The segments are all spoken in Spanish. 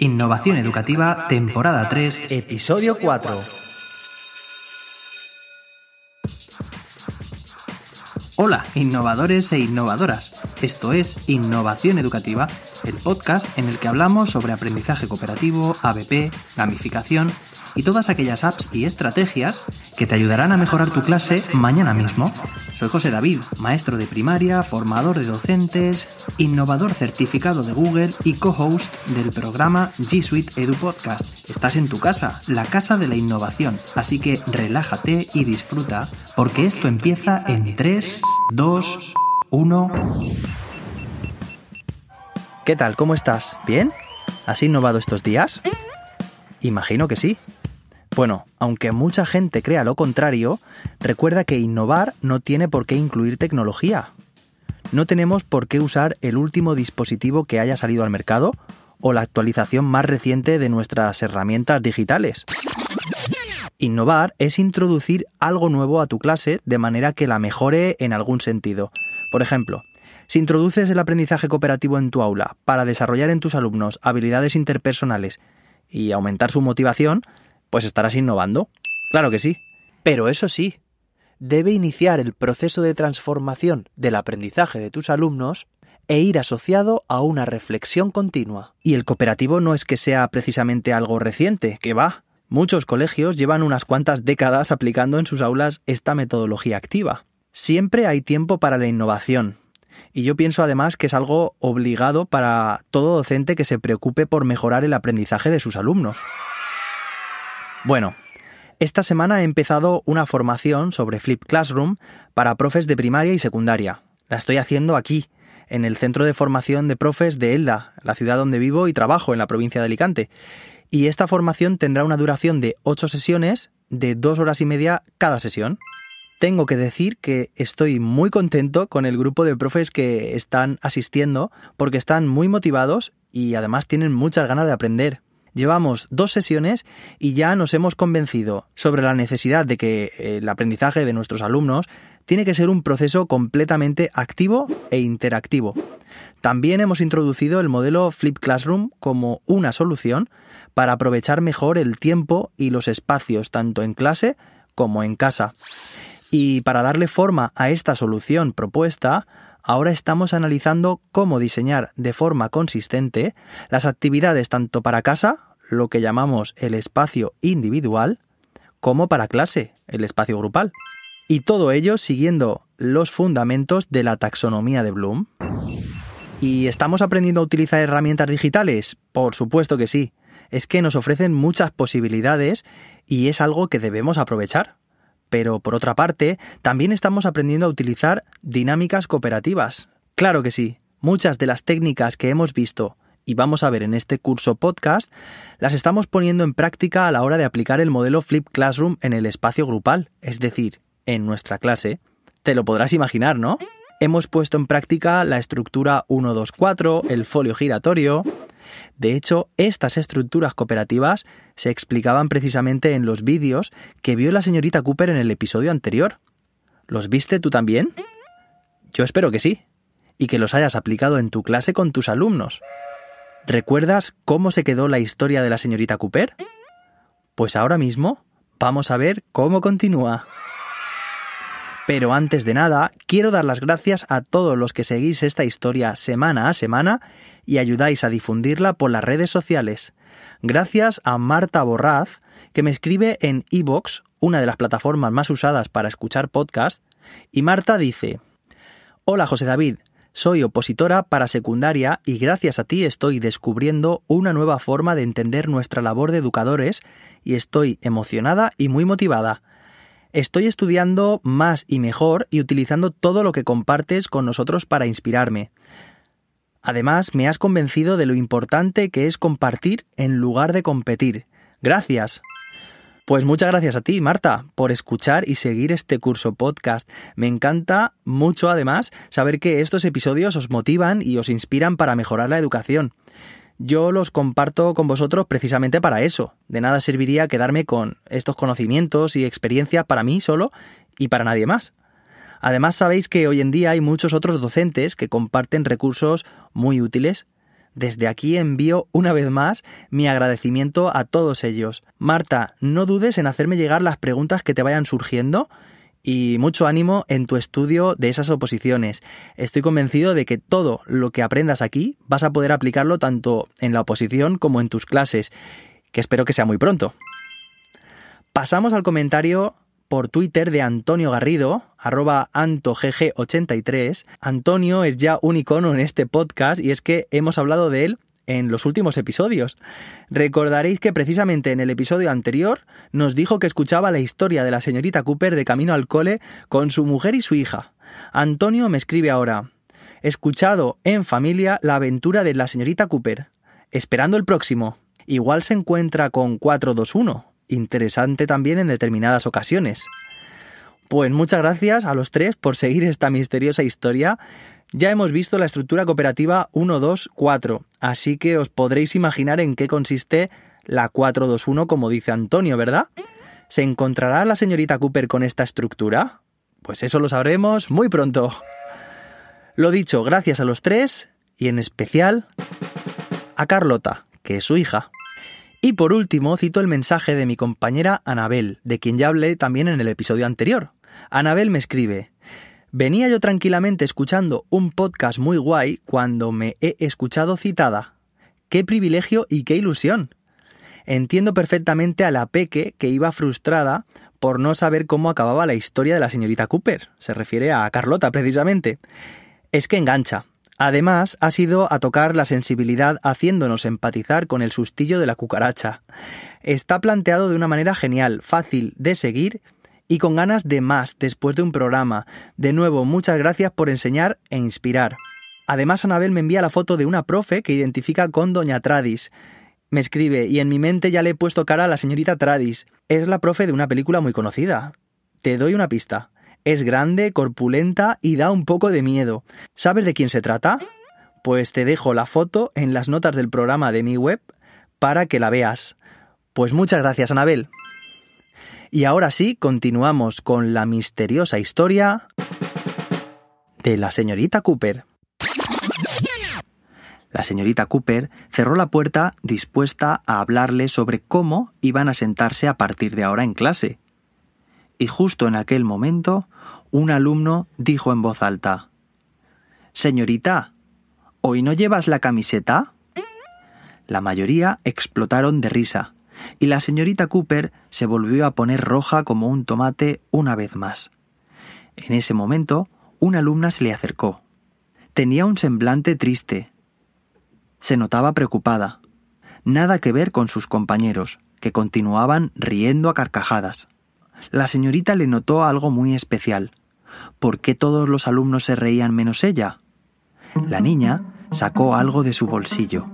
Innovación Educativa, temporada 3, episodio 4. Hola, innovadores e innovadoras. Esto es Innovación Educativa, el podcast en el que hablamos sobre aprendizaje cooperativo, ABP, gamificación y todas aquellas apps y estrategias que te ayudarán a mejorar tu clase mañana mismo. Soy José David, maestro de primaria, formador de docentes, innovador certificado de Google y co-host del programa G Suite Edu Podcast. Estás en tu casa, la casa de la innovación, así que relájate y disfruta porque esto empieza en 3, 2, 1. ¿Qué tal? ¿Cómo estás? ¿Bien? ¿Has innovado estos días? Imagino que sí. Bueno, aunque mucha gente crea lo contrario, recuerda que innovar no tiene por qué incluir tecnología. No tenemos por qué usar el último dispositivo que haya salido al mercado o la actualización más reciente de nuestras herramientas digitales. Innovar es introducir algo nuevo a tu clase de manera que la mejore en algún sentido. Por ejemplo, si introduces el aprendizaje cooperativo en tu aula para desarrollar en tus alumnos habilidades interpersonales y aumentar su motivación, pues estarás innovando. Claro que sí. Pero eso sí, debe iniciar el proceso de transformación del aprendizaje de tus alumnos e ir asociado a una reflexión continua. Y el cooperativo no es que sea precisamente algo reciente, que va. Muchos colegios llevan unas cuantas décadas aplicando en sus aulas esta metodología activa. Siempre hay tiempo para la innovación. Y yo pienso además que es algo obligado para todo docente que se preocupe por mejorar el aprendizaje de sus alumnos. Bueno, esta semana he empezado una formación sobre Flip Classroom para profes de primaria y secundaria. La estoy haciendo aquí, en el Centro de Formación de Profes de Elda, la ciudad donde vivo y trabajo en la provincia de Alicante. Y esta formación tendrá una duración de 8 sesiones, de 2 horas y media cada sesión. Tengo que decir que estoy muy contento con el grupo de profes que están asistiendo porque están muy motivados y además tienen muchas ganas de aprender. Llevamos dos sesiones y ya nos hemos convencido sobre la necesidad de que eh, el aprendizaje de nuestros alumnos tiene que ser un proceso completamente activo e interactivo. También hemos introducido el modelo Flip Classroom como una solución para aprovechar mejor el tiempo y los espacios tanto en clase como en casa. Y para darle forma a esta solución propuesta, ahora estamos analizando cómo diseñar de forma consistente las actividades tanto para casa lo que llamamos el espacio individual como para clase, el espacio grupal. Y todo ello siguiendo los fundamentos de la taxonomía de Bloom. ¿Y estamos aprendiendo a utilizar herramientas digitales? Por supuesto que sí. Es que nos ofrecen muchas posibilidades y es algo que debemos aprovechar. Pero por otra parte, también estamos aprendiendo a utilizar dinámicas cooperativas. Claro que sí. Muchas de las técnicas que hemos visto y vamos a ver en este curso podcast, las estamos poniendo en práctica a la hora de aplicar el modelo Flip Classroom en el espacio grupal, es decir, en nuestra clase. Te lo podrás imaginar, ¿no? Hemos puesto en práctica la estructura 124, el folio giratorio. De hecho, estas estructuras cooperativas se explicaban precisamente en los vídeos que vio la señorita Cooper en el episodio anterior. ¿Los viste tú también? Yo espero que sí, y que los hayas aplicado en tu clase con tus alumnos. ¿Recuerdas cómo se quedó la historia de la señorita Cooper? Pues ahora mismo vamos a ver cómo continúa. Pero antes de nada, quiero dar las gracias a todos los que seguís esta historia semana a semana y ayudáis a difundirla por las redes sociales. Gracias a Marta Borraz, que me escribe en iVoox, una de las plataformas más usadas para escuchar podcast, y Marta dice, Hola José David, soy opositora para secundaria y gracias a ti estoy descubriendo una nueva forma de entender nuestra labor de educadores y estoy emocionada y muy motivada. Estoy estudiando más y mejor y utilizando todo lo que compartes con nosotros para inspirarme. Además, me has convencido de lo importante que es compartir en lugar de competir. Gracias. Pues muchas gracias a ti, Marta, por escuchar y seguir este curso podcast. Me encanta mucho, además, saber que estos episodios os motivan y os inspiran para mejorar la educación. Yo los comparto con vosotros precisamente para eso. De nada serviría quedarme con estos conocimientos y experiencias para mí solo y para nadie más. Además, sabéis que hoy en día hay muchos otros docentes que comparten recursos muy útiles desde aquí envío una vez más mi agradecimiento a todos ellos. Marta, no dudes en hacerme llegar las preguntas que te vayan surgiendo y mucho ánimo en tu estudio de esas oposiciones. Estoy convencido de que todo lo que aprendas aquí vas a poder aplicarlo tanto en la oposición como en tus clases, que espero que sea muy pronto. Pasamos al comentario por Twitter de Antonio Garrido, arroba antogg83. Antonio es ya un icono en este podcast y es que hemos hablado de él en los últimos episodios. Recordaréis que precisamente en el episodio anterior nos dijo que escuchaba la historia de la señorita Cooper de camino al cole con su mujer y su hija. Antonio me escribe ahora, escuchado en familia la aventura de la señorita Cooper, esperando el próximo. Igual se encuentra con 421 interesante también en determinadas ocasiones. Pues muchas gracias a los tres por seguir esta misteriosa historia. Ya hemos visto la estructura cooperativa 124, así que os podréis imaginar en qué consiste la 421, como dice Antonio, ¿verdad? ¿Se encontrará la señorita Cooper con esta estructura? Pues eso lo sabremos muy pronto. Lo dicho, gracias a los tres y en especial a Carlota, que es su hija. Y por último, cito el mensaje de mi compañera Anabel, de quien ya hablé también en el episodio anterior. Anabel me escribe, venía yo tranquilamente escuchando un podcast muy guay cuando me he escuchado citada. Qué privilegio y qué ilusión. Entiendo perfectamente a la Peque que iba frustrada por no saber cómo acababa la historia de la señorita Cooper. Se refiere a Carlota, precisamente. Es que engancha. Además, ha sido a tocar la sensibilidad haciéndonos empatizar con el sustillo de la cucaracha. Está planteado de una manera genial, fácil de seguir y con ganas de más después de un programa. De nuevo, muchas gracias por enseñar e inspirar. Además, Anabel me envía la foto de una profe que identifica con Doña Tradis. Me escribe, y en mi mente ya le he puesto cara a la señorita Tradis. Es la profe de una película muy conocida. Te doy una pista. Es grande, corpulenta y da un poco de miedo. ¿Sabes de quién se trata? Pues te dejo la foto en las notas del programa de mi web para que la veas. Pues muchas gracias, Anabel. Y ahora sí, continuamos con la misteriosa historia de la señorita Cooper. La señorita Cooper cerró la puerta dispuesta a hablarle sobre cómo iban a sentarse a partir de ahora en clase y justo en aquel momento un alumno dijo en voz alta, Señorita, ¿hoy no llevas la camiseta? La mayoría explotaron de risa, y la señorita Cooper se volvió a poner roja como un tomate una vez más. En ese momento, una alumna se le acercó. Tenía un semblante triste. Se notaba preocupada. Nada que ver con sus compañeros, que continuaban riendo a carcajadas la señorita le notó algo muy especial. ¿Por qué todos los alumnos se reían menos ella? La niña sacó algo de su bolsillo.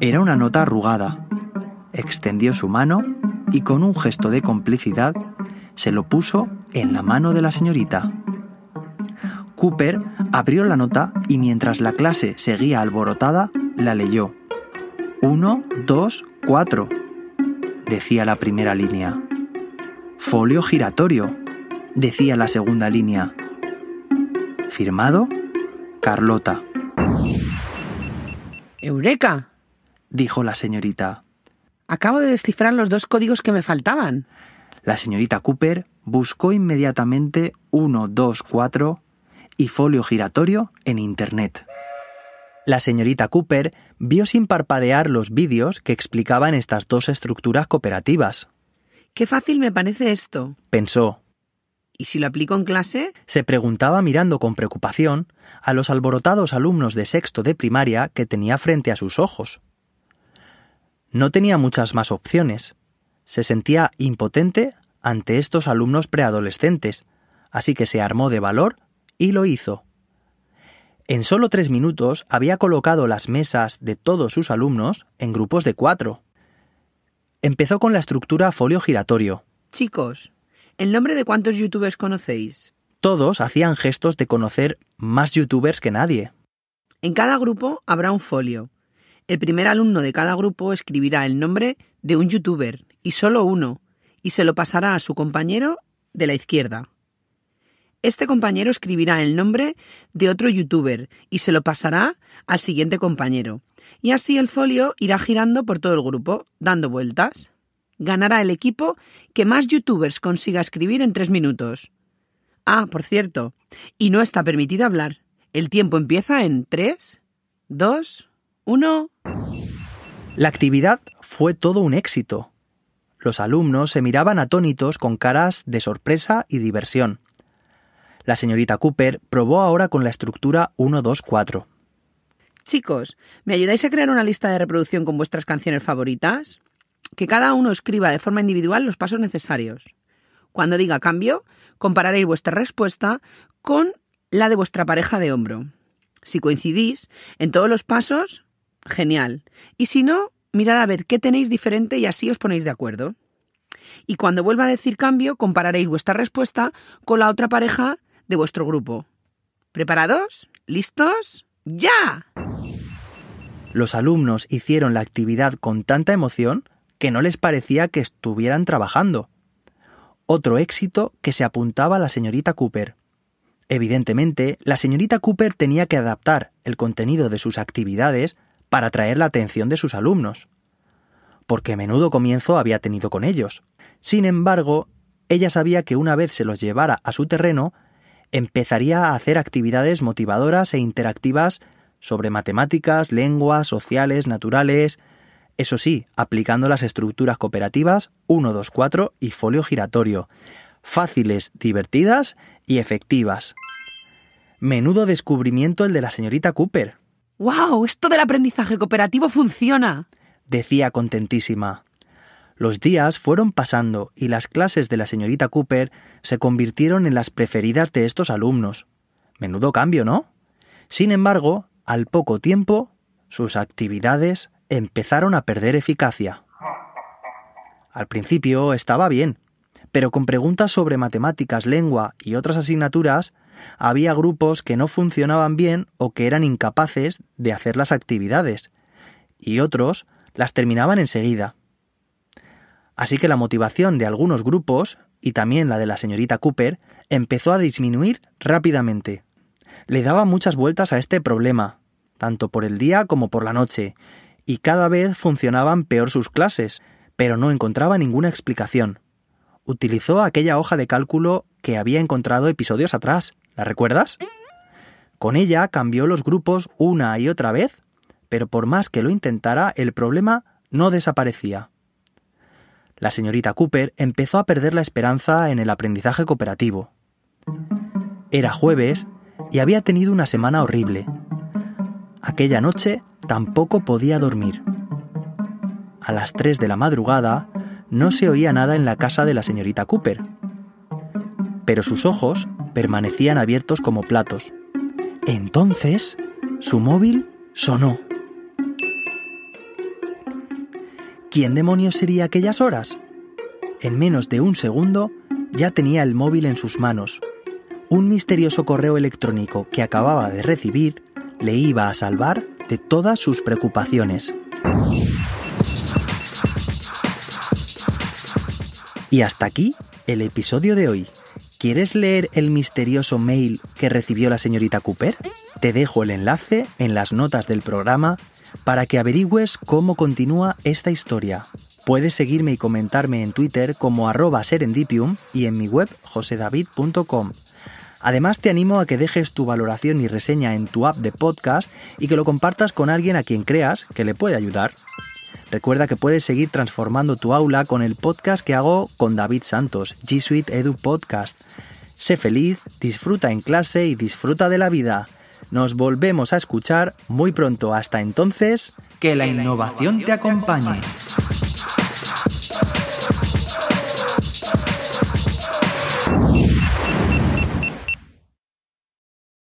Era una nota arrugada. Extendió su mano y con un gesto de complicidad se lo puso en la mano de la señorita. Cooper abrió la nota y mientras la clase seguía alborotada, la leyó. Uno, dos, cuatro, decía la primera línea. Folio giratorio, decía la segunda línea. Firmado, Carlota. ¡Eureka! dijo la señorita. Acabo de descifrar los dos códigos que me faltaban. La señorita Cooper buscó inmediatamente 124 y folio giratorio en Internet. La señorita Cooper vio sin parpadear los vídeos que explicaban estas dos estructuras cooperativas. Qué fácil me parece esto, pensó. ¿Y si lo aplico en clase? Se preguntaba mirando con preocupación a los alborotados alumnos de sexto de primaria que tenía frente a sus ojos. No tenía muchas más opciones. Se sentía impotente ante estos alumnos preadolescentes, así que se armó de valor y lo hizo. En solo tres minutos había colocado las mesas de todos sus alumnos en grupos de cuatro. Empezó con la estructura folio giratorio. Chicos, ¿el nombre de cuántos youtubers conocéis? Todos hacían gestos de conocer más youtubers que nadie. En cada grupo habrá un folio. El primer alumno de cada grupo escribirá el nombre de un youtuber, y solo uno, y se lo pasará a su compañero de la izquierda. Este compañero escribirá el nombre de otro youtuber y se lo pasará al siguiente compañero. Y así el folio irá girando por todo el grupo, dando vueltas. Ganará el equipo que más youtubers consiga escribir en tres minutos. Ah, por cierto, y no está permitido hablar. El tiempo empieza en 3, 2, 1. La actividad fue todo un éxito. Los alumnos se miraban atónitos con caras de sorpresa y diversión. La señorita Cooper probó ahora con la estructura 1 Chicos, ¿me ayudáis a crear una lista de reproducción con vuestras canciones favoritas? Que cada uno escriba de forma individual los pasos necesarios. Cuando diga cambio, compararéis vuestra respuesta con la de vuestra pareja de hombro. Si coincidís en todos los pasos, genial. Y si no, mirad a ver qué tenéis diferente y así os ponéis de acuerdo. Y cuando vuelva a decir cambio, compararéis vuestra respuesta con la otra pareja de vuestro grupo. ¿Preparados? ¿Listos? ¡Ya! Los alumnos hicieron la actividad con tanta emoción que no les parecía que estuvieran trabajando. Otro éxito que se apuntaba a la señorita Cooper. Evidentemente, la señorita Cooper tenía que adaptar el contenido de sus actividades para atraer la atención de sus alumnos, porque menudo comienzo había tenido con ellos. Sin embargo, ella sabía que una vez se los llevara a su terreno, empezaría a hacer actividades motivadoras e interactivas sobre matemáticas, lenguas, sociales, naturales, eso sí, aplicando las estructuras cooperativas 1, 2, 4 y folio giratorio, fáciles, divertidas y efectivas. Menudo descubrimiento el de la señorita Cooper. ¡Wow! Esto del aprendizaje cooperativo funciona. decía contentísima. Los días fueron pasando y las clases de la señorita Cooper se convirtieron en las preferidas de estos alumnos. Menudo cambio, ¿no? Sin embargo, al poco tiempo, sus actividades empezaron a perder eficacia. Al principio estaba bien, pero con preguntas sobre matemáticas, lengua y otras asignaturas, había grupos que no funcionaban bien o que eran incapaces de hacer las actividades, y otros las terminaban enseguida. Así que la motivación de algunos grupos, y también la de la señorita Cooper, empezó a disminuir rápidamente. Le daba muchas vueltas a este problema, tanto por el día como por la noche, y cada vez funcionaban peor sus clases, pero no encontraba ninguna explicación. Utilizó aquella hoja de cálculo que había encontrado episodios atrás, ¿la recuerdas? Con ella cambió los grupos una y otra vez, pero por más que lo intentara, el problema no desaparecía. La señorita Cooper empezó a perder la esperanza en el aprendizaje cooperativo. Era jueves y había tenido una semana horrible. Aquella noche tampoco podía dormir. A las 3 de la madrugada no se oía nada en la casa de la señorita Cooper, pero sus ojos permanecían abiertos como platos. Entonces, su móvil sonó. ¿Quién demonios sería aquellas horas? En menos de un segundo ya tenía el móvil en sus manos. Un misterioso correo electrónico que acababa de recibir le iba a salvar de todas sus preocupaciones. Y hasta aquí el episodio de hoy. ¿Quieres leer el misterioso mail que recibió la señorita Cooper? Te dejo el enlace en las notas del programa para que averigües cómo continúa esta historia. Puedes seguirme y comentarme en Twitter como arroba serendipium y en mi web josedavid.com. Además, te animo a que dejes tu valoración y reseña en tu app de podcast y que lo compartas con alguien a quien creas que le puede ayudar. Recuerda que puedes seguir transformando tu aula con el podcast que hago con David Santos, G Suite Edu Podcast. Sé feliz, disfruta en clase y disfruta de la vida. Nos volvemos a escuchar muy pronto. Hasta entonces, que la innovación te acompañe.